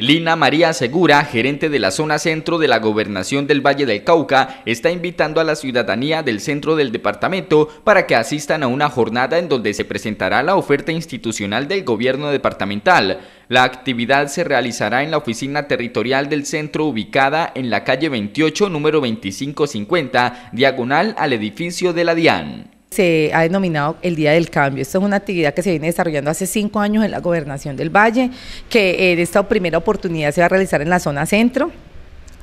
Lina María Segura, gerente de la zona centro de la gobernación del Valle del Cauca, está invitando a la ciudadanía del centro del departamento para que asistan a una jornada en donde se presentará la oferta institucional del gobierno departamental. La actividad se realizará en la oficina territorial del centro ubicada en la calle 28, número 2550, diagonal al edificio de la DIAN se ha denominado el Día del Cambio. esto es una actividad que se viene desarrollando hace cinco años en la Gobernación del Valle, que en esta primera oportunidad se va a realizar en la zona centro.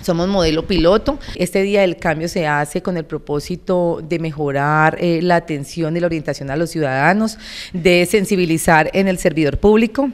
Somos modelo piloto. Este día del cambio se hace con el propósito de mejorar eh, la atención y la orientación a los ciudadanos, de sensibilizar en el servidor público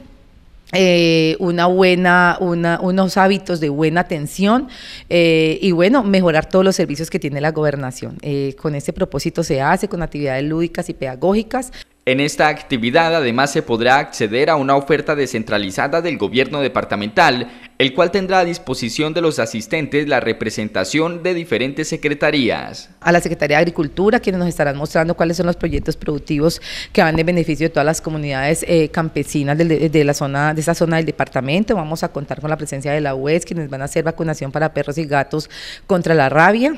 eh, una buena, unos hábitos de buena atención eh, y bueno, mejorar todos los servicios que tiene la gobernación. Eh, con ese propósito se hace con actividades lúdicas y pedagógicas. En esta actividad además se podrá acceder a una oferta descentralizada del gobierno departamental, el cual tendrá a disposición de los asistentes la representación de diferentes secretarías. A la Secretaría de Agricultura, quienes nos estarán mostrando cuáles son los proyectos productivos que van de beneficio de todas las comunidades eh, campesinas de, de, la zona, de esta zona del departamento. Vamos a contar con la presencia de la UES, quienes van a hacer vacunación para perros y gatos contra la rabia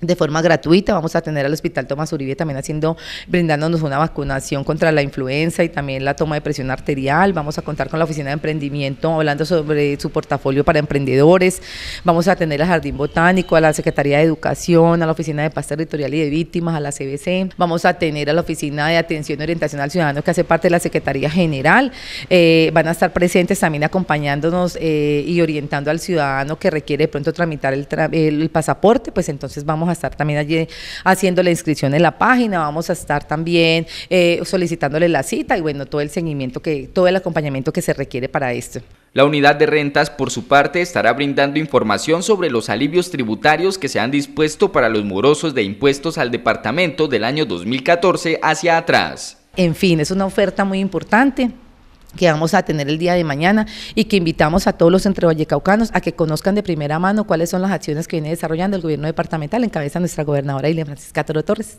de forma gratuita. Vamos a tener al Hospital Tomás Uribe también haciendo, brindándonos una vacunación contra la influenza y también la toma de presión arterial. Vamos a contar con la Oficina de Emprendimiento hablando sobre su portafolio para emprendedores. Vamos a tener al Jardín Botánico, a la Secretaría de Educación, a la Oficina de Paz Territorial y de Víctimas, a la CBC. Vamos a tener a la Oficina de Atención y Orientación al Ciudadano que hace parte de la Secretaría General. Eh, van a estar presentes también acompañándonos eh, y orientando al ciudadano que requiere de pronto tramitar el, el pasaporte, pues entonces vamos vamos a estar también allí haciendo la inscripción en la página, vamos a estar también eh, solicitándole la cita y bueno, todo el seguimiento, que, todo el acompañamiento que se requiere para esto. La unidad de rentas, por su parte, estará brindando información sobre los alivios tributarios que se han dispuesto para los morosos de impuestos al departamento del año 2014 hacia atrás. En fin, es una oferta muy importante que vamos a tener el día de mañana y que invitamos a todos los entrevallecaucanos a que conozcan de primera mano cuáles son las acciones que viene desarrollando el gobierno departamental en cabeza nuestra gobernadora Ilia Francisca Toro Torres.